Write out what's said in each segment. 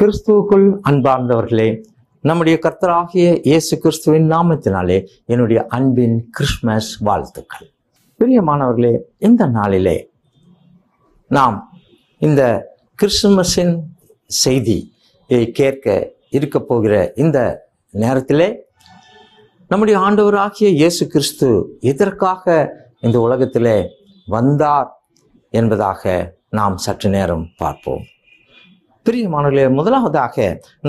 கிறிஸ்துவுக்குள் அன்பார்ந்தவர்களே நம்முடைய கர்த்தராகிய இயேசு கிறிஸ்துவின் நாமத்தினாலே என்னுடைய அன்பின் கிறிஸ்துமஸ் வாழ்த்துக்கள் பிரியமானவர்களே இந்த நாளிலே நாம் இந்த கிறிஸ்துமஸின் செய்தி கேட்க இருக்க போகிற இந்த நேரத்திலே நம்முடைய ஆண்டவராகிய இயேசு கிறிஸ்து எதற்காக இந்த உலகத்திலே வந்தார் என்பதாக நாம் சற்று நேரம் பார்ப்போம் பிரியமானவர்களே முதலாவதாக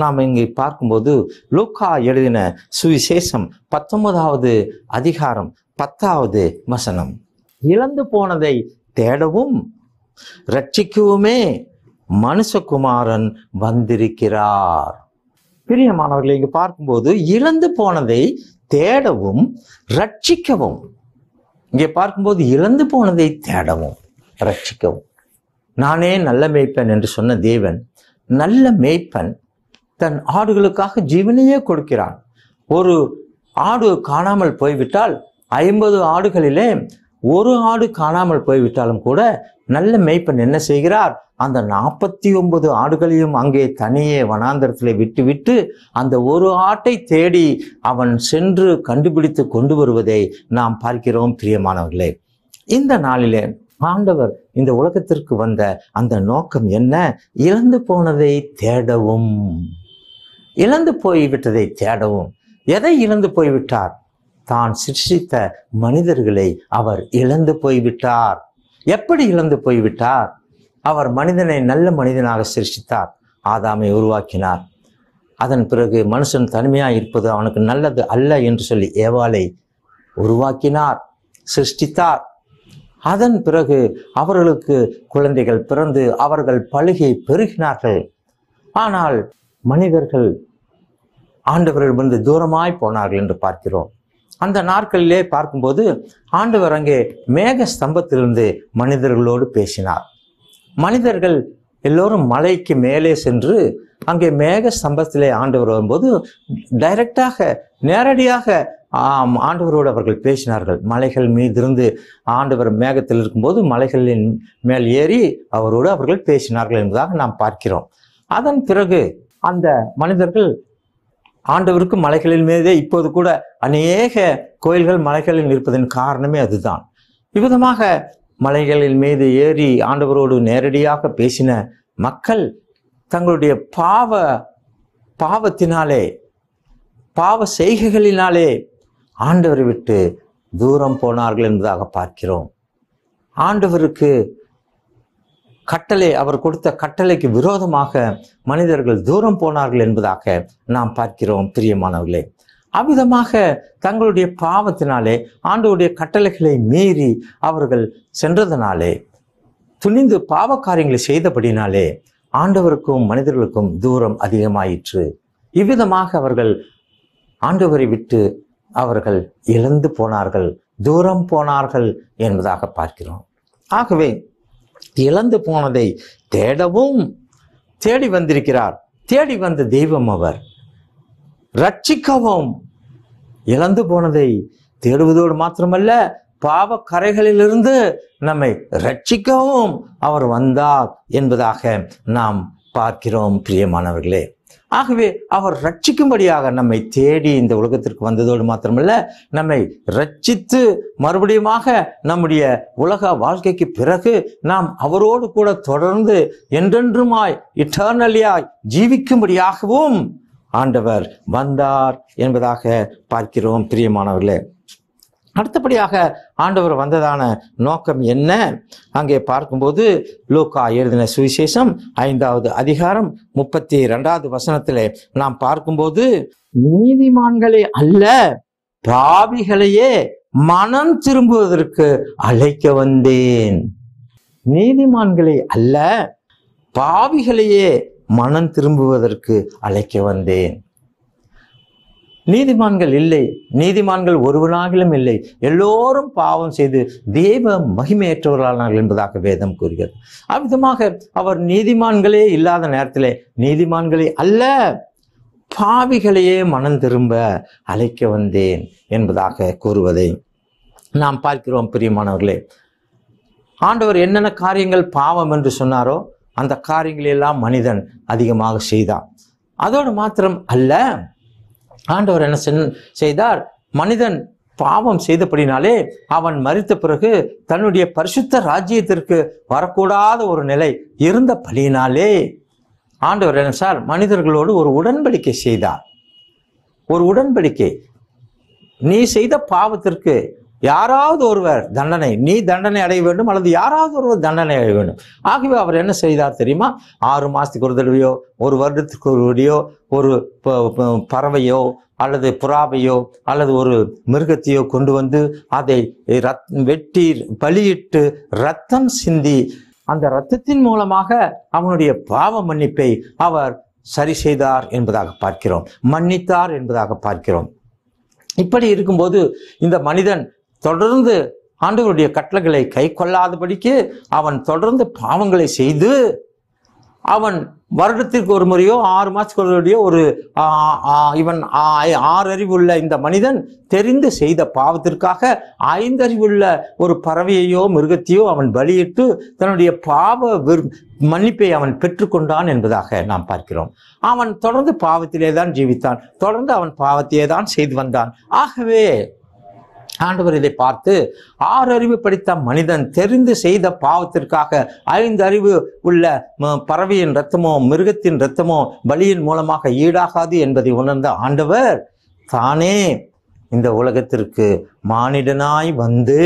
நாம் இங்கே பார்க்கும்போது லூக்கா எழுதின சுவிசேஷம் பத்தொன்பதாவது அதிகாரம் பத்தாவது வசனம் இழந்து போனதை தேடவும் ரட்சிக்கவுமே மனுஷகுமாரன் வந்திருக்கிறார் பிரியமானவர்களை இங்கு பார்க்கும்போது இழந்து போனதை தேடவும் ரட்சிக்கவும் இங்கே பார்க்கும்போது இழந்து போனதை தேடவும் ரட்சிக்கவும் நானே நல்ல மேய்ப்பேன் என்று சொன்ன தேவன் நல்ல மேய்ப்பன் தன் ஆடுகளுக்காக ஜீவனையே கொடுக்கிறான் ஒரு ஆடு காணாமல் போய்விட்டால் ஐம்பது ஆடுகளிலே ஒரு ஆடு காணாமல் போய்விட்டாலும் கூட நல்ல மேய்ப்பன் என்ன செய்கிறார் அந்த நாற்பத்தி ஒன்பது ஆடுகளையும் அங்கே தனியே வனாந்தரத்தில் விட்டுவிட்டு அந்த ஒரு ஆட்டை தேடி அவன் சென்று கண்டுபிடித்து கொண்டு வருவதை நாம் பார்க்கிறோம் பிரியமானவர்களே இந்த நாளிலே ஆண்டவர் இந்த உலகத்திற்கு வந்த அந்த நோக்கம் என்ன இழந்து போனதை தேடவும் இழந்து போய்விட்டதை தேடவும் எதை இழந்து போய்விட்டார் தான் சிருஷ்டித்த மனிதர்களை அவர் இழந்து போய்விட்டார் எப்படி இழந்து போய்விட்டார் அவர் மனிதனை நல்ல மனிதனாக சிருஷித்தார் ஆதாமை உருவாக்கினார் அதன் பிறகு மனுஷன் தனிமையாக இருப்பது அவனுக்கு நல்லது அல்ல என்று சொல்லி ஏவாளை உருவாக்கினார் சிருஷ்டித்தார் அதன் பிறகு அவர்களுக்கு குழந்தைகள் பிறந்து அவர்கள் பழுகை பெருகினார்கள் ஆனால் மனிதர்கள் ஆண்டவர்கள் வந்து தூரமாய் போனார்கள் என்று பார்க்கிறோம் அந்த நாட்களிலே பார்க்கும்போது ஆண்டவர் அங்கே மேக ஸ்தம்பத்திலிருந்து மனிதர்களோடு பேசினார் மனிதர்கள் எல்லோரும் மலைக்கு மேலே சென்று அங்கே மேக ஸ்தம்பத்திலே ஆண்டவர் வரும்போது டைரக்டாக நேரடியாக ஆம் ஆண்டவரோடு அவர்கள் பேசினார்கள் மலைகள் மீதிருந்து ஆண்டவர் மேகத்தில் இருக்கும்போது மலைகளின் மேல் ஏறி அவரோடு அவர்கள் பேசினார்கள் என்பதாக நாம் பார்க்கிறோம் அதன் பிறகு அந்த மனிதர்கள் ஆண்டவருக்கு மலைகளின் மீதே இப்போது கூட அநேக கோயில்கள் மலைகளில் இருப்பதன் காரணமே அதுதான் இவ்விதமாக மலைகளின் மீது ஏறி ஆண்டவரோடு நேரடியாக பேசின மக்கள் தங்களுடைய பாவ பாவத்தினாலே பாவ செய்கைகளினாலே ஆண்டவரை விட்டு தூரம் போனார்கள் என்பதாக பார்க்கிறோம் ஆண்டவருக்கு கட்டளை அவர் கொடுத்த கட்டளைக்கு விரோதமாக மனிதர்கள் தூரம் போனார்கள் என்பதாக நாம் பார்க்கிறோம் பிரியமானவர்களே அவ்விதமாக தங்களுடைய பாவத்தினாலே ஆண்டவருடைய கட்டளைகளை மீறி அவர்கள் சென்றதனாலே துணிந்து பாவ காரியங்களை செய்தபடினாலே ஆண்டவருக்கும் மனிதர்களுக்கும் தூரம் அதிகமாயிற்று இவ்விதமாக அவர்கள் ஆண்டவரை விட்டு அவர்கள் இழந்து போனார்கள் தூரம் போனார்கள் என்பதாக பார்க்கிறோம் ஆகவே இழந்து போனதை தேடவும் தேடி வந்திருக்கிறார் தேடி வந்த தெய்வம் அவர் ரட்சிக்கவும் இழந்து போனதை தேடுவதோடு மாத்திரமல்ல பாவ கரைகளிலிருந்து நம்மை ரட்சிக்கவும் அவர் வந்தார் என்பதாக நாம் பார்க்கிறோம் பிரியமானவர்களே ஆகவே அவர் ரட்சிக்கும்படியாக நம்மை தேடி இந்த உலகத்திற்கு வந்ததோடு மாத்திரமல்ல நம்மை ரட்சித்து மறுபடியுமாக நம்முடைய உலக வாழ்க்கைக்கு பிறகு நாம் அவரோடு கூட தொடர்ந்து என்றென்றுமாய் இட்டர்னலியாய் ஜீவிக்கும்படியாகவும் ஆண்டவர் வந்தார் என்பதாக பார்க்கிறோம் பிரியமானவர்களே அடுத்தபடியாக ஆண்டவர் வந்ததான நோக்கம் என்ன அங்கே பார்க்கும்போது லூக்கா எழுதின சுவிசேஷம் ஐந்தாவது அதிகாரம் முப்பத்தி ரெண்டாவது வசனத்திலே நாம் பார்க்கும்போது நீதிமான்களே அல்ல பாவிகளையே மனம் திரும்புவதற்கு அழைக்க வந்தேன் நீதிமான்களை அல்ல பாவிகளையே மனம் திரும்புவதற்கு அழைக்க வந்தேன் நீதிமான்கள் இல்லை நீதிமான்கள் ஒருவனாகிலும் இல்லை எல்லோரும் பாவம் செய்து தெய்வ மகிமையற்றவர்களானார்கள் என்பதாக வேதம் கூறுகிறது அவ்விதமாக அவர் நீதிமான்களே இல்லாத நேரத்திலே நீதிமான்களே அல்ல பாவிகளையே மனம் திரும்ப அழைக்க வந்தேன் என்பதாக கூறுவதை நாம் பார்க்கிறோம் பிரியமானவர்களே ஆண்டவர் என்னென்ன காரியங்கள் பாவம் என்று சொன்னாரோ அந்த காரியங்களெல்லாம் மனிதன் அதிகமாக செய்தான் அதோடு மாத்திரம் அல்ல ஆண்டவர் என்ன செய்தார் மனிதன் பாவம் செய்தபடினாலே அவன் மறித்த பிறகு தன்னுடைய பரிசுத்த ராஜ்யத்திற்கு வரக்கூடாத ஒரு நிலை இருந்த பலியினாலே ஆண்டவர் என்ன சார் மனிதர்களோடு ஒரு உடன்படிக்கை செய்தார் ஒரு உடன்படிக்கை நீ செய்த பாவத்திற்கு யாராவது ஒருவர் தண்டனை நீ தண்டனை அடைய வேண்டும் அல்லது யாராவது ஒருவர் தண்டனை அடைய வேண்டும் ஆகவே அவர் என்ன செய்தார் தெரியுமா ஆறு மாதத்துக்கு ஒரு தடவையோ ஒரு வருடத்துக்கு ஒருவரையோ ஒரு பறவையோ அல்லது புறாவையோ அல்லது ஒரு மிருகத்தையோ கொண்டு வந்து அதை ரத் வெட்டி பலியிட்டு ரத்தம் சிந்தி அந்த ரத்தத்தின் மூலமாக அவனுடைய பாவ மன்னிப்பை அவர் சரி செய்தார் என்பதாக பார்க்கிறோம் மன்னித்தார் என்பதாக பார்க்கிறோம் இப்படி இருக்கும்போது இந்த மனிதன் தொடர்ந்து ஆண்டுகளுடைய கட்டளைகளை கை கொள்ளாதபடிக்கு அவன் தொடர்ந்து பாவங்களை செய்து அவன் வருடத்திற்கு ஒரு முறையோ ஆறு மாதத்துக்கு ஒரு ஒரு இவன் ஆறு அறிவுள்ள இந்த மனிதன் தெரிந்து செய்த பாவத்திற்காக ஐந்தறிவுள்ள ஒரு பறவையையோ மிருகத்தையோ அவன் பலியிட்டு தன்னுடைய பாவ மன்னிப்பை அவன் பெற்றுக்கொண்டான் என்பதாக நாம் பார்க்கிறோம் அவன் தொடர்ந்து பாவத்திலே தான் ஜீவித்தான் தொடர்ந்து அவன் பாவத்தையே தான் செய்து வந்தான் ஆகவே ஆண்டவர் இதை பார்த்து ஆறு அறிவு படித்த மனிதன் தெரிந்து செய்த பாவத்திற்காக ஐந்து அறிவு உள்ள பறவையின் ரத்தமோ மிருகத்தின் ரத்தமோ பலியின் மூலமாக ஈடாகாது என்பதை உணர்ந்த ஆண்டவர் தானே இந்த உலகத்திற்கு மானிடனாய் வந்து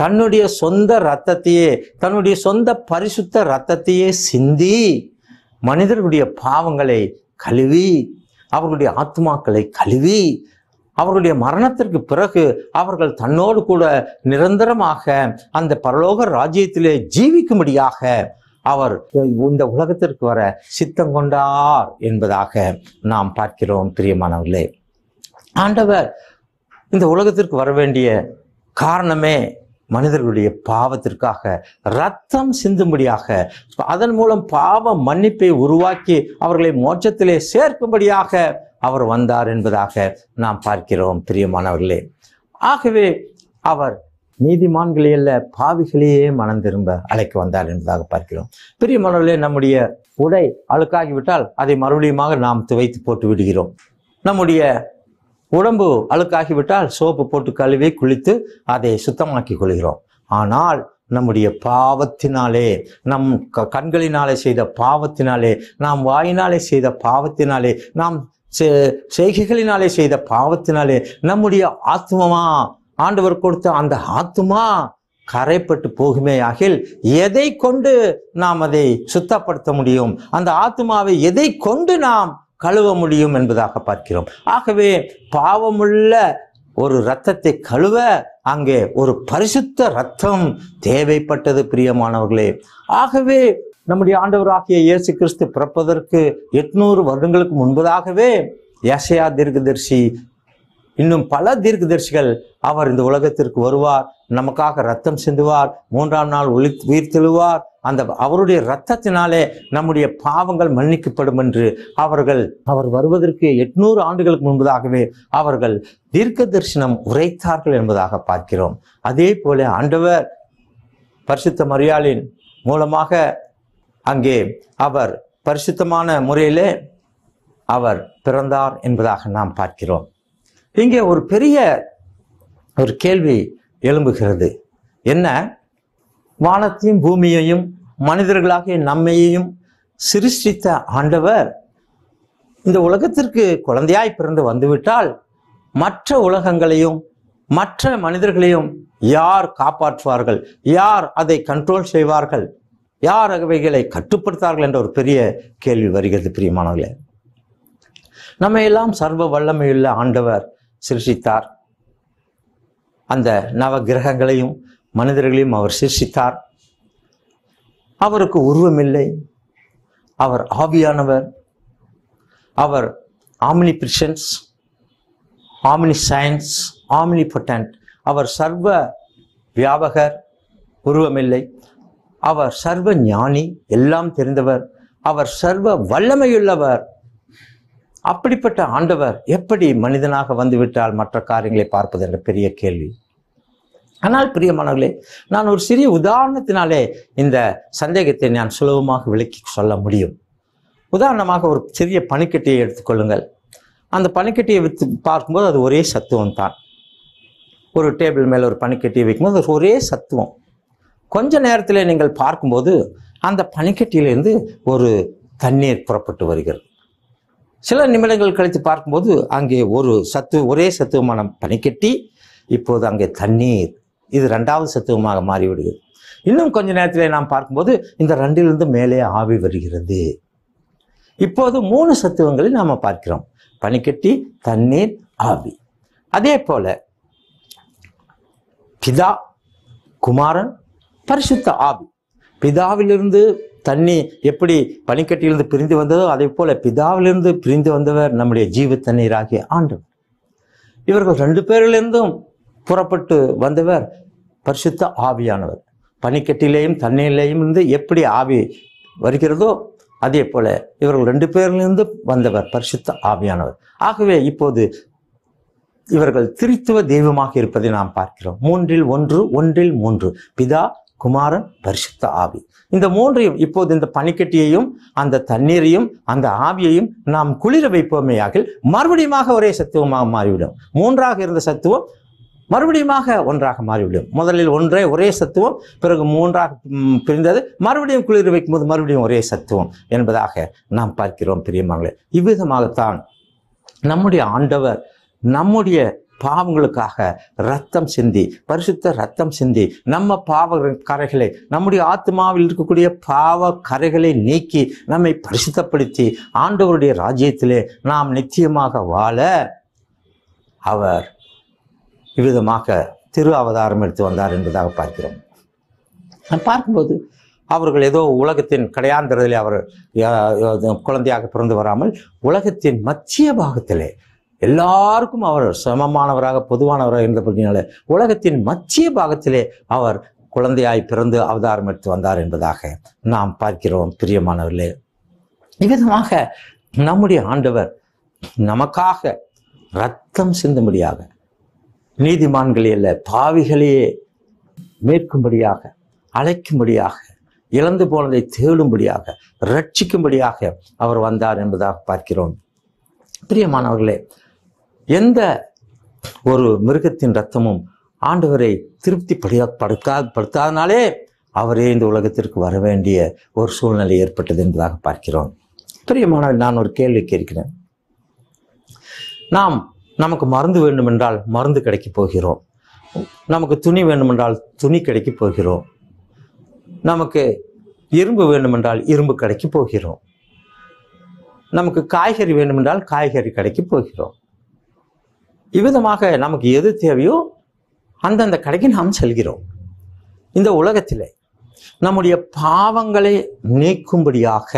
தன்னுடைய சொந்த ரத்தத்தையே தன்னுடைய சொந்த பரிசுத்த ரத்தத்தையே சிந்தி மனிதர்களுடைய பாவங்களை கழுவி அவர்களுடைய ஆத்மாக்களை கழுவி அவர்களுடைய மரணத்திற்கு பிறகு அவர்கள் தன்னோடு கூட நிரந்தரமாக அந்த பரலோக ராஜ்யத்திலே ஜீவிக்கும்படியாக அவர் இந்த உலகத்திற்கு வர சித்தம் கொண்டார் என்பதாக நாம் பார்க்கிறோம் பிரியமானவர்களே ஆண்டவர் இந்த உலகத்திற்கு வர வேண்டிய காரணமே மனிதர்களுடைய பாவத்திற்காக ரத்தம் சிந்தும்படியாக அதன் மூலம் பாவ மன்னிப்பை உருவாக்கி அவர்களை மோட்சத்திலே சேர்க்கும்படியாக அவர் வந்தார் என்பதாக நாம் பார்க்கிறோம் பிரியமானவர்களே ஆகவே அவர் நீதிமான்களே அல்ல பாவிகளையே மனம் திரும்ப அழைக்க வந்தார் என்பதாக பார்க்கிறோம் பிரியமானவர்களே நம்முடைய உடை அழுக்காகிவிட்டால் அதை மறுபடியுமாக நாம் துவைத்து போட்டு விடுகிறோம் நம்முடைய உடம்பு அழுக்காகிவிட்டால் சோப்பு போட்டு கழுவி குளித்து அதை சுத்தமாக்கி கொள்கிறோம் ஆனால் நம்முடைய பாவத்தினாலே நம் கண்களினாலே செய்த பாவத்தினாலே நாம் வாயினாலே செய்த பாவத்தினாலே நாம் செய்கைகளினாலே செய்த பாவத்தினாலே நம்முடைய ஆத்மமா ஆண்டவர் கொடுத்த அந்த ஆத்மா கரைப்பட்டு போகுமே ஆகில் எதை கொண்டு நாம் அதை சுத்தப்படுத்த முடியும் அந்த ஆத்மாவை எதை கொண்டு நாம் கழுவ முடியும் என்பதாக பார்க்கிறோம் ஆகவே பாவமுள்ள ஒரு இரத்தத்தை கழுவ அங்கே ஒரு பரிசுத்த ரத்தம் தேவைப்பட்டது பிரியமானவர்களே ஆகவே நம்முடைய ஆண்டவராகிய இயேசு கிறிஸ்து பிறப்பதற்கு எட்நூறு வருடங்களுக்கு முன்பதாகவே யசையா தீர்க்கதர்சி இன்னும் பல தீர்க்கதர்சிகள் அவர் இந்த உலகத்திற்கு வருவார் நமக்காக ரத்தம் சிந்துவார் மூன்றாம் நாள் ஒளி தெழுவார் அந்த அவருடைய ரத்தத்தினாலே நம்முடைய பாவங்கள் மன்னிக்கப்படும் என்று அவர்கள் அவர் வருவதற்கு எட்நூறு ஆண்டுகளுக்கு முன்பதாகவே அவர்கள் தீர்க்க தரிசனம் உரைத்தார்கள் என்பதாக பார்க்கிறோம் அதே போல ஆண்டவர் பரிசுத்த மரியாளின் மூலமாக அங்கே அவர் பரிசுத்தமான முறையிலே அவர் பிறந்தார் என்பதாக நாம் பார்க்கிறோம் இங்கே ஒரு பெரிய ஒரு கேள்வி எழும்புகிறது என்ன வானத்தையும் பூமியையும் மனிதர்களாகிய நம்மையையும் சிருஷ்டித்த ஆண்டவர் இந்த உலகத்திற்கு குழந்தையாய் பிறந்து வந்துவிட்டால் மற்ற உலகங்களையும் மற்ற மனிதர்களையும் யார் காப்பாற்றுவார்கள் யார் அதை கண்ட்ரோல் செய்வார்கள் யார் அவைகளை கட்டுப்படுத்தார்கள் என்ற ஒரு பெரிய கேள்வி வருகிறது பிரியமானவர்களே நம்ம எல்லாம் சர்வ வல்லமையுள்ள ஆண்டவர் சிருஷித்தார் அந்த நவ கிரகங்களையும் மனிதர்களையும் அவர் சிருஷித்தார் அவருக்கு உருவமில்லை அவர் ஆவியானவர் அவர் ஆமினி பிரிஷன்ஸ் ஆமினி சயின்ஸ் ஆமினி பொட்டன்ட் அவர் சர்வ வியாபகர் உருவமில்லை அவர் சர்வ ஞானி எல்லாம் தெரிந்தவர் அவர் சர்வ வல்லமையுள்ளவர் அப்படிப்பட்ட ஆண்டவர் எப்படி மனிதனாக வந்துவிட்டால் மற்ற காரியங்களை பார்ப்பது என்ற பெரிய கேள்வி ஆனால் பிரியமானவர்களே நான் ஒரு சிறிய உதாரணத்தினாலே இந்த சந்தேகத்தை நான் சுலபமாக விளக்கி சொல்ல முடியும் உதாரணமாக ஒரு சிறிய பனிக்கட்டியை எடுத்துக்கொள்ளுங்கள் அந்த பனிக்கட்டியை வித்து பார்க்கும்போது அது ஒரே சத்துவம் தான் ஒரு டேபிள் மேலே ஒரு பனிக்கட்டியை வைக்கும்போது ஒரே சத்துவம் கொஞ்ச நேரத்தில் நீங்கள் பார்க்கும்போது அந்த பனிக்கட்டியிலிருந்து ஒரு தண்ணீர் புறப்பட்டு வருகிறது சில நிமிடங்கள் கழித்து பார்க்கும்போது அங்கே ஒரு சத்து ஒரே சத்துவமான பனிக்கட்டி இப்போது அங்கே தண்ணீர் இது ரெண்டாவது சத்துவமாக மாறிவிடுகிறது இன்னும் கொஞ்ச நேரத்தில் நாம் பார்க்கும்போது இந்த ரெண்டிலிருந்து மேலே ஆவி வருகிறது இப்போது மூணு சத்துவங்களை நாம் பார்க்கிறோம் பனிக்கட்டி தண்ணீர் ஆவி அதே போல பிதா குமாரன் பரிசுத்த ஆவி பிதாவிலிருந்து தண்ணி எப்படி பனிக்கட்டியிலிருந்து பிரிந்து வந்ததோ அதே போல பிதாவிலிருந்து பிரிந்து வந்தவர் நம்முடைய ஜீவ தண்ணீராகிய ஆண்டவர் இவர்கள் ரெண்டு பேரிலிருந்தும் புறப்பட்டு வந்தவர் பரிசுத்த ஆவியானவர் பனிக்கட்டிலேயும் தண்ணீரிலேயும் இருந்து எப்படி ஆவி வருகிறதோ அதே போல இவர்கள் ரெண்டு பேரிலிருந்து வந்தவர் பரிசுத்த ஆவியானவர் ஆகவே இப்போது இவர்கள் திருத்துவ தெய்வமாக இருப்பதை நாம் பார்க்கிறோம் மூன்றில் ஒன்று ஒன்றில் மூன்று பிதா குமாரன் பரிசுத்த ஆவி இந்த மூன்றையும் இப்போது இந்த பனிக்கட்டியையும் அந்த தண்ணீரையும் அந்த ஆவியையும் நாம் குளிர வைப்போமேயாக மறுபடியுமாக ஒரே சத்துவமாக மாறிவிடும் மூன்றாக இருந்த சத்துவம் மறுபடியுமாக ஒன்றாக மாறிவிடும் முதலில் ஒன்றே ஒரே சத்துவம் பிறகு மூன்றாக பிரிந்தது மறுபடியும் குளிர் வைக்கும்போது மறுபடியும் ஒரே சத்துவம் என்பதாக நாம் பார்க்கிறோம் பிரியமாங்களே இவ்விதமாகத்தான் நம்முடைய ஆண்டவர் நம்முடைய பாவங்களுக்காக ரத்தம் சிந்தி பரிசுத்த ரத்தம் சிந்தி நம்ம பாவ கரைகளை நம்முடைய ஆத்மாவில் இருக்கக்கூடிய பாவ கரைகளை நீக்கி நம்மை பரிசுத்தப்படுத்தி ஆண்டவருடைய ராஜ்யத்திலே நாம் நிச்சயமாக வாழ அவர் இவ்விதமாக திரு அவதாரம் எடுத்து வந்தார் என்பதாக பார்க்கிறோம் நான் பார்க்கும்போது அவர்கள் ஏதோ உலகத்தின் கடையாந்திரத்தில் அவர் குழந்தையாக பிறந்து வராமல் உலகத்தின் மத்திய பாகத்திலே எல்லாருக்கும் அவர் சமமானவராக பொதுவானவராக பகுதியினால உலகத்தின் மத்திய பாகத்திலே அவர் குழந்தையாய் பிறந்து அவதாரம் எடுத்து வந்தார் என்பதாக நாம் பார்க்கிறோம் பிரியமானவர்களே இவ்விதமாக நம்முடைய ஆண்டவர் நமக்காக ரத்தம் சிந்தும்படியாக நீதிமான்களே அல்ல பாவிகளையே மேற்கும்படியாக அழைக்கும்படியாக இழந்து போனதை தேடும்படியாக ரட்சிக்கும்படியாக அவர் வந்தார் என்பதாக பார்க்கிறோம் பிரியமானவர்களே எந்த ஒரு மிருகத்தின் ரத்தமும் ஆண்டவரை திருப்தி படியா படுக்கா படுத்தாதனாலே அவரே இந்த உலகத்திற்கு வர வேண்டிய ஒரு சூழ்நிலை ஏற்பட்டது என்பதாக பார்க்கிறோம் பிரியமான நான் ஒரு கேள்வி கேட்கிறேன் நாம் நமக்கு மருந்து வேண்டுமென்றால் மருந்து கிடைக்கப் போகிறோம் நமக்கு துணி வேண்டுமென்றால் துணி கிடைக்கப் போகிறோம் நமக்கு இரும்பு வேண்டுமென்றால் இரும்பு கிடைக்கப் போகிறோம் நமக்கு காய்கறி வேண்டுமென்றால் காய்கறி கிடைக்கப் போகிறோம் இவ்விதமாக நமக்கு எது தேவையோ அந்தந்த கடைக்கு நாம் செல்கிறோம் இந்த உலகத்தில் நம்முடைய பாவங்களை நீக்கும்படியாக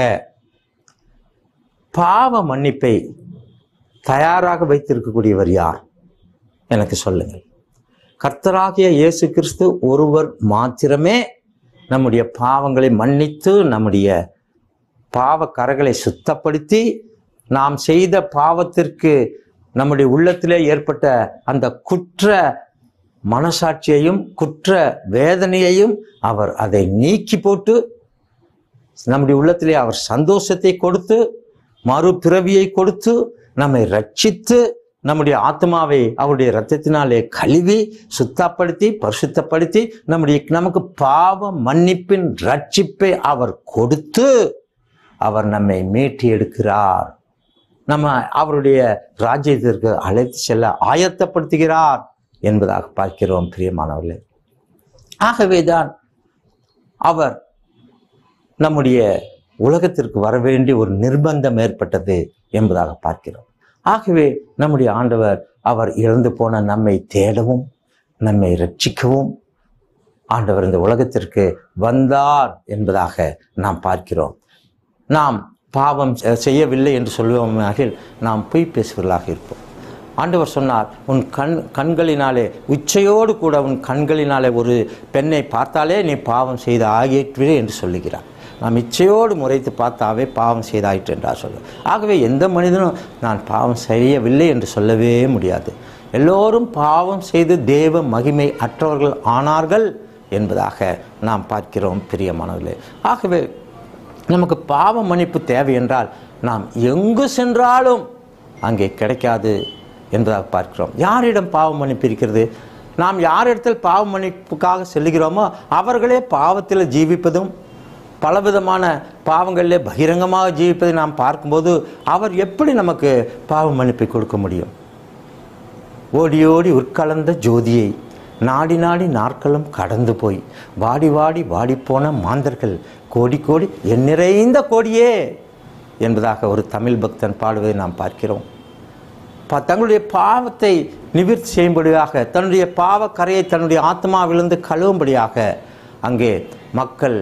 பாவ மன்னிப்பை தயாராக வைத்திருக்கக்கூடியவர் யார் எனக்கு சொல்லுங்கள் கர்த்தராகிய இயேசு கிறிஸ்து ஒருவர் மாத்திரமே நம்முடைய பாவங்களை மன்னித்து நம்முடைய பாவ சுத்தப்படுத்தி நாம் செய்த பாவத்திற்கு நம்முடைய உள்ளத்திலே ஏற்பட்ட அந்த குற்ற மனசாட்சியையும் குற்ற வேதனையையும் அவர் அதை நீக்கி போட்டு நம்முடைய உள்ளத்திலே அவர் சந்தோஷத்தை கொடுத்து மறுபிறவியை கொடுத்து நம்மை ரட்சித்து நம்முடைய ஆத்மாவை அவருடைய ரத்தத்தினாலே கழுவி சுத்தப்படுத்தி பரிசுத்தப்படுத்தி நம்முடைய நமக்கு பாவ மன்னிப்பின் ரட்சிப்பை அவர் கொடுத்து அவர் நம்மை மீட்டி எடுக்கிறார் நம்ம அவருடைய ராஜ்யத்திற்கு அழைத்து செல்ல ஆயத்தப்படுத்துகிறார் என்பதாக பார்க்கிறோம் பிரியமானவர்களே ஆகவேதான் அவர் நம்முடைய உலகத்திற்கு வர வேண்டிய ஒரு நிர்பந்தம் ஏற்பட்டது என்பதாக பார்க்கிறோம் ஆகவே நம்முடைய ஆண்டவர் அவர் இழந்து போன நம்மை தேடவும் நம்மை ரட்சிக்கவும் ஆண்டவர் இந்த உலகத்திற்கு வந்தார் என்பதாக நாம் பார்க்கிறோம் நாம் பாவம் செய்யவில்லை என்று சொல்வோமாகில் நாம் பொய் பேசுவர்களாக இருப்போம் ஆண்டவர் சொன்னார் உன் கண் கண்களினாலே உச்சையோடு கூட உன் கண்களினாலே ஒரு பெண்ணை பார்த்தாலே நீ பாவம் செய்து ஆகிவிடு என்று சொல்லுகிறார் நாம் இச்சையோடு முறைத்து பார்த்தாவே பாவம் செய்தாயிற்று என்றார் சொல்லு ஆகவே எந்த மனிதனும் நான் பாவம் செய்யவில்லை என்று சொல்லவே முடியாது எல்லோரும் பாவம் செய்து தேவ மகிமை அற்றவர்கள் ஆனார்கள் என்பதாக நாம் பார்க்கிறோம் பிரியமானவர்களே ஆகவே நமக்கு பாவ மன்னிப்பு தேவை என்றால் நாம் எங்கு சென்றாலும் அங்கே கிடைக்காது என்பதாக பார்க்கிறோம் யாரிடம் பாவ மன்னிப்பு இருக்கிறது நாம் யாரிடத்தில் பாவ மன்னிப்புக்காக செல்லுகிறோமோ அவர்களே பாவத்தில் ஜீவிப்பதும் பலவிதமான பாவங்களிலே பகிரங்கமாக ஜீவிப்பதை நாம் பார்க்கும்போது அவர் எப்படி நமக்கு பாவ மன்னிப்பை கொடுக்க முடியும் ஓடி ஓடி உட்கலந்த ஜோதியை நாடி நாடி நாட்களும் கடந்து போய் வாடி வாடி வாடிப்போன மாந்தர்கள் கோடி கோடி என் நிறைந்த கோடியே என்பதாக ஒரு தமிழ் பக்தன் பாடுவதை நாம் பார்க்கிறோம் தங்களுடைய பாவத்தை நிவிற்த்தி செய்யும்படியாக தன்னுடைய பாவக்கரையை தன்னுடைய ஆத்மாவிலிருந்து கழுவும்படியாக அங்கே மக்கள்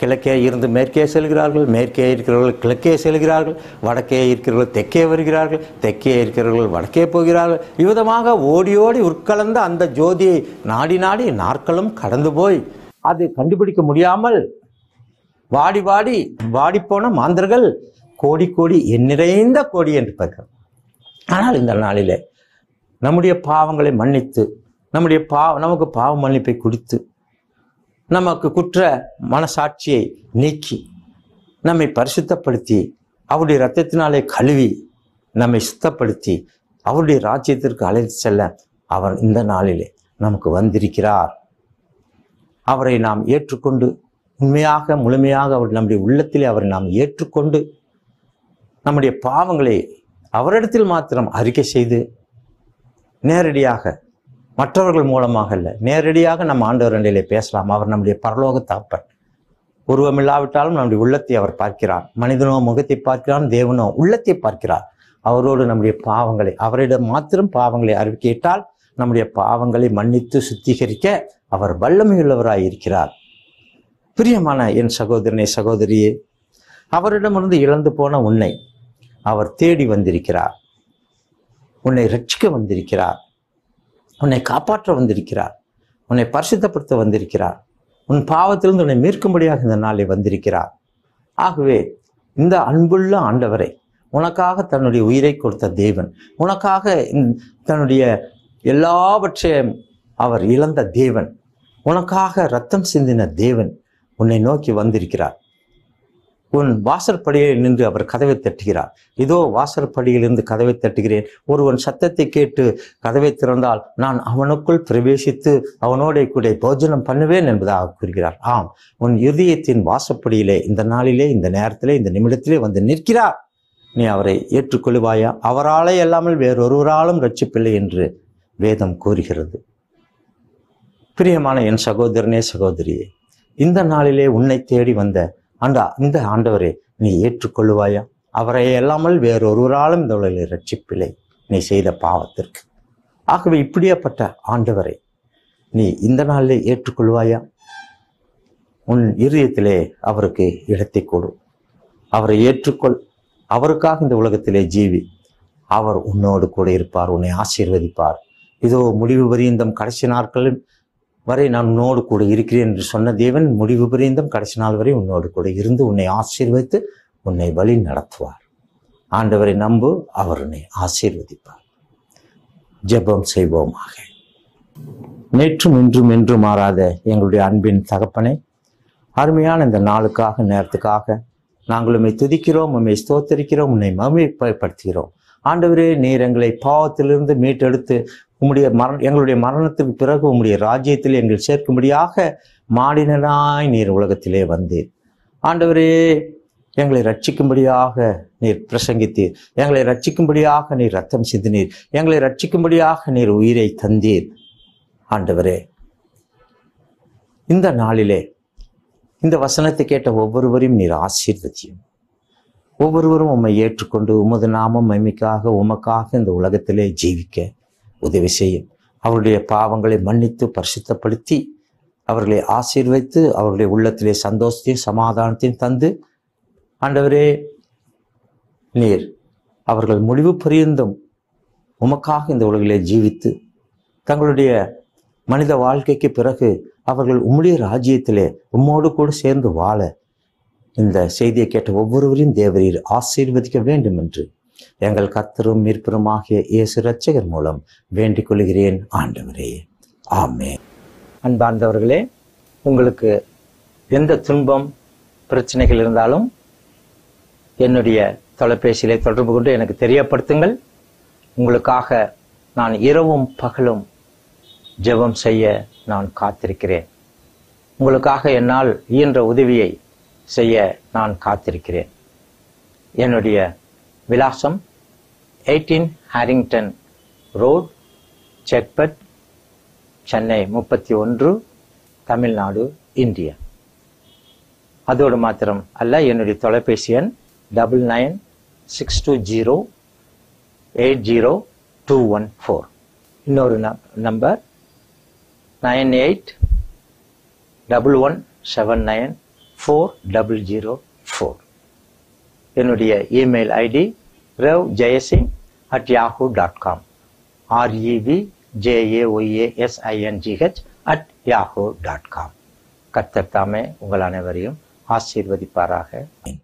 கிழக்கே இருந்து மேற்கே செல்கிறார்கள் மேற்கே இருக்கிறவர்கள் கிழக்கே செல்கிறார்கள் வடக்கே இருக்கிறவர்கள் தெற்கே வருகிறார்கள் தெற்கே இருக்கிறவர்கள் வடக்கே போகிறார்கள் இவ்விதமாக ஓடி ஓடி உட்கலந்த அந்த ஜோதியை நாடி நாடி நாட்களும் கடந்து போய் அது கண்டுபிடிக்க முடியாமல் வாடி வாடி வாடிப்போன மாந்தர்கள் கோடி கோடி என் நிறைந்த கோடி என்று பார்க்கிறோம் ஆனால் இந்த நாளிலே நம்முடைய பாவங்களை மன்னித்து நம்முடைய பாவ நமக்கு பாவ மன்னிப்பை குடித்து நமக்கு குற்ற மனசாட்சியை நீக்கி நம்மை பரிசுத்தப்படுத்தி அவருடைய ரத்தத்தினாலே கழுவி நம்மை சுத்தப்படுத்தி அவருடைய ராஜ்யத்திற்கு அழைத்து செல்ல அவர் இந்த நாளிலே நமக்கு வந்திருக்கிறார் அவரை நாம் ஏற்றுக்கொண்டு உண்மையாக முழுமையாக அவர் நம்முடைய உள்ளத்திலே அவரை நாம் ஏற்றுக்கொண்டு நம்முடைய பாவங்களை அவரிடத்தில் மாத்திரம் அறிக்கை செய்து நேரடியாக மற்றவர்கள் மூலமாக இல்லை நேரடியாக நம்ம ஆண்டவர் ரெண்டிலே பேசலாம் அவர் நம்முடைய பரலோக தாப்பன் உருவம் இல்லாவிட்டாலும் நம்முடைய உள்ளத்தை அவர் பார்க்கிறார் மனிதனோ முகத்தை பார்க்கிறான் தேவனோ உள்ளத்தை பார்க்கிறார் அவரோடு நம்முடைய பாவங்களை அவரிடம் மாத்திரம் பாவங்களை அறிவிக்கிட்டால் நம்முடைய பாவங்களை மன்னித்து சுத்திகரிக்க அவர் வல்லமையுள்ளவராய் இருக்கிறார் பிரியமான என் சகோதரனை சகோதரியே அவரிடமிருந்து இழந்து போன உன்னை அவர் தேடி வந்திருக்கிறார் உன்னை ரட்சிக்க வந்திருக்கிறார் உன்னை காப்பாற்ற வந்திருக்கிறார் உன்னை பரிசுத்தப்படுத்த வந்திருக்கிறார் உன் பாவத்திலிருந்து உன்னை மீட்கும்படியாக இந்த நாளை வந்திருக்கிறார் ஆகவே இந்த அன்புள்ள ஆண்டவரை உனக்காக தன்னுடைய உயிரை கொடுத்த தேவன் உனக்காக தன்னுடைய எல்லாவற்றையும் அவர் இழந்த தேவன் உனக்காக ரத்தம் சிந்தின தேவன் உன்னை நோக்கி வந்திருக்கிறார் உன் வாசற்படியில் நின்று அவர் கதவை தட்டுகிறார் இதோ வாசற்படியிலிருந்து கதவை தட்டுகிறேன் ஒருவன் சத்தத்தை கேட்டு கதவை திறந்தால் நான் அவனுக்குள் பிரவேசித்து அவனோட கூட போஜனம் பண்ணுவேன் என்பதாக கூறுகிறார் ஆம் உன் இதயத்தின் வாசப்படியிலே இந்த நாளிலே இந்த நேரத்திலே இந்த நிமிடத்திலே வந்து நிற்கிறார் நீ அவரை ஏற்றுக்கொள்வாயா அவராலே அல்லாமல் வேறொருவராலும் ரட்சிப்பில்லை என்று வேதம் கூறுகிறது பிரியமான என் சகோதரனே சகோதரியே இந்த நாளிலே உன்னை தேடி வந்த ஆண்டா இந்த ஆண்டவரை நீ ஏற்றுக்கொள்வாயா அவரை அல்லாமல் வேறொருவராலும் இந்த உலகில் ரட்சிப்பில்லை நீ செய்த பாவத்திற்கு ஆகவே இப்படியாப்பட்ட ஆண்டவரை நீ இந்த நாளிலே ஏற்றுக்கொள்வாயா உன் இருதயத்திலே அவருக்கு இடத்தை கொடு அவரை ஏற்றுக்கொள் அவருக்காக இந்த உலகத்திலே ஜீவி அவர் உன்னோடு கூட இருப்பார் உன்னை ஆசீர்வதிப்பார் இதோ முடிவு பரியந்தம் கடைசி நாட்களில் வரை நான் உன்னோடு கூட இருக்கிறேன் என்று சொன்ன தேவன் முடிவு பிரிந்தும் கடைசி நாள் வரை உன்னோடு கூட இருந்து உன்னை ஆசீர்வதித்து உன்னை வழி நடத்துவார் ஆண்டவரை நம்பு அவர் உன்னை ஆசீர்வதிப்பார் ஜெபம் செய்வோமாக நேற்றும் இன்றும் என்று மாறாத எங்களுடைய அன்பின் தகப்பனை அருமையான இந்த நாளுக்காக நேரத்துக்காக நாங்கள் உண்மை துதிக்கிறோம் உண்மை ஸ்தோத்தரிக்கிறோம் உன்னை மகிழ்ப்படுத்துகிறோம் ஆண்டவரே நீர் எங்களை பாவத்திலிருந்து மீட்டெடுத்து உம்முடைய மரண எங்களுடைய மரணத்துக்கு பிறகு உம்முடைய ராஜ்யத்தில் எங்கள் சேர்க்கும்படியாக மாடினராய் நீர் உலகத்திலே வந்தீர் ஆண்டவரே எங்களை ரட்சிக்கும்படியாக நீர் பிரசங்கித்தீர் எங்களை ரட்சிக்கும்படியாக நீர் ரத்தம் சிந்தினீர் எங்களை ரட்சிக்கும்படியாக நீர் உயிரை தந்தீர் ஆண்டவரே இந்த நாளிலே இந்த வசனத்தை கேட்ட ஒவ்வொருவரையும் நீர் ஆசீர்வதியும் ஒவ்வொருவரும் உம்மை ஏற்றுக்கொண்டு உமது நாமம் மைமிக்காக உமக்காக இந்த உலகத்திலே ஜீவிக்க உதவி செய்யும் அவருடைய பாவங்களை மன்னித்து பரிசுத்தப்படுத்தி அவர்களை ஆசீர்வைத்து அவர்களுடைய உள்ளத்திலே சந்தோஷத்தையும் சமாதானத்தையும் தந்து ஆண்டவரே நீர் அவர்கள் முடிவு பரியந்தும் உமக்காக இந்த உலகிலே ஜீவித்து தங்களுடைய மனித வாழ்க்கைக்கு பிறகு அவர்கள் உம்முடைய ராஜ்யத்திலே உம்மோடு கூட சேர்ந்து வாழ இந்த செய்தியை கேட்ட ஒவ்வொருவரையும் தேவரீர் ஆசீர்வதிக்க வேண்டும் என்று எங்கள் கத்தரும் மீட்பரும் ஆகிய இயேசு ரட்சகர் மூலம் வேண்டிக் கொள்கிறேன் ஆண்டவரே ஆமே அன்பார்ந்தவர்களே உங்களுக்கு எந்த துன்பம் பிரச்சனைகள் இருந்தாலும் என்னுடைய தொலைபேசியிலே தொடர்பு கொண்டு எனக்கு தெரியப்படுத்துங்கள் உங்களுக்காக நான் இரவும் பகலும் ஜெபம் செய்ய நான் காத்திருக்கிறேன் உங்களுக்காக என்னால் இயன்ற உதவியை செய்ய நான் காத்திருக்கிறேன் என்னுடைய விலாசம் eighteen Harrington road Chetpet Chennai முப்பத்தி ஒன்று தமிழ்நாடு இந்தியா அதோடு மாத்திரம் அல்ல என்னுடைய தொலைபேசி எண் double nine six two zero eight zero two one four இன்னொரு number nine eight double one seven nine four double zero four என்னுடைய email ID ரவ் Jayasingh at Yahoo dot com REV JAYASINGH at Yahoo dot com கத்தர் உங்கள் அனைவரையும் ஆசீர்வதிப்பாராக